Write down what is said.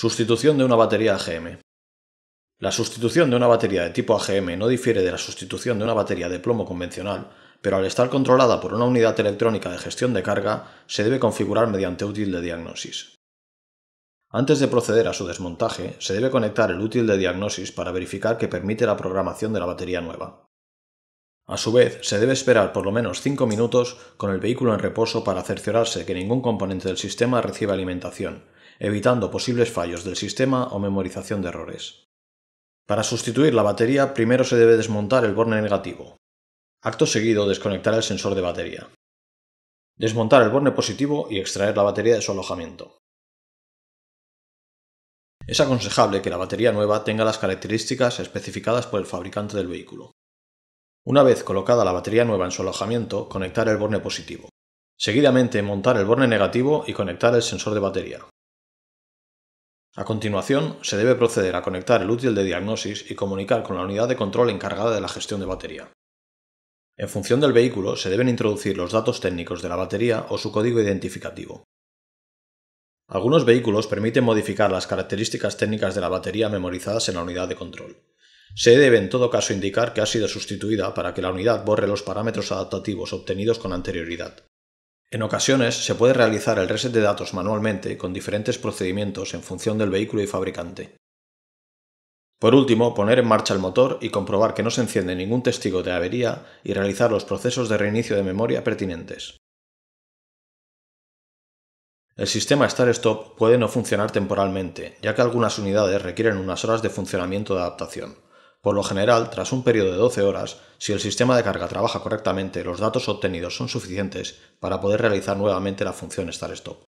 Sustitución de una batería AGM. La sustitución de una batería de tipo AGM no difiere de la sustitución de una batería de plomo convencional, pero al estar controlada por una unidad electrónica de gestión de carga, se debe configurar mediante útil de diagnosis. Antes de proceder a su desmontaje, se debe conectar el útil de diagnosis para verificar que permite la programación de la batería nueva. A su vez, se debe esperar por lo menos 5 minutos con el vehículo en reposo para cerciorarse que ningún componente del sistema reciba alimentación, evitando posibles fallos del sistema o memorización de errores. Para sustituir la batería, primero se debe desmontar el borne negativo. Acto seguido, desconectar el sensor de batería. Desmontar el borne positivo y extraer la batería de su alojamiento. Es aconsejable que la batería nueva tenga las características especificadas por el fabricante del vehículo. Una vez colocada la batería nueva en su alojamiento, conectar el borne positivo. Seguidamente, montar el borne negativo y conectar el sensor de batería. A continuación, se debe proceder a conectar el útil de diagnosis y comunicar con la unidad de control encargada de la gestión de batería. En función del vehículo, se deben introducir los datos técnicos de la batería o su código identificativo. Algunos vehículos permiten modificar las características técnicas de la batería memorizadas en la unidad de control. Se debe en todo caso indicar que ha sido sustituida para que la unidad borre los parámetros adaptativos obtenidos con anterioridad. En ocasiones se puede realizar el reset de datos manualmente con diferentes procedimientos en función del vehículo y fabricante. Por último, poner en marcha el motor y comprobar que no se enciende ningún testigo de avería y realizar los procesos de reinicio de memoria pertinentes. El sistema Start-Stop puede no funcionar temporalmente, ya que algunas unidades requieren unas horas de funcionamiento de adaptación. Por lo general, tras un periodo de 12 horas, si el sistema de carga trabaja correctamente, los datos obtenidos son suficientes para poder realizar nuevamente la función start-stop.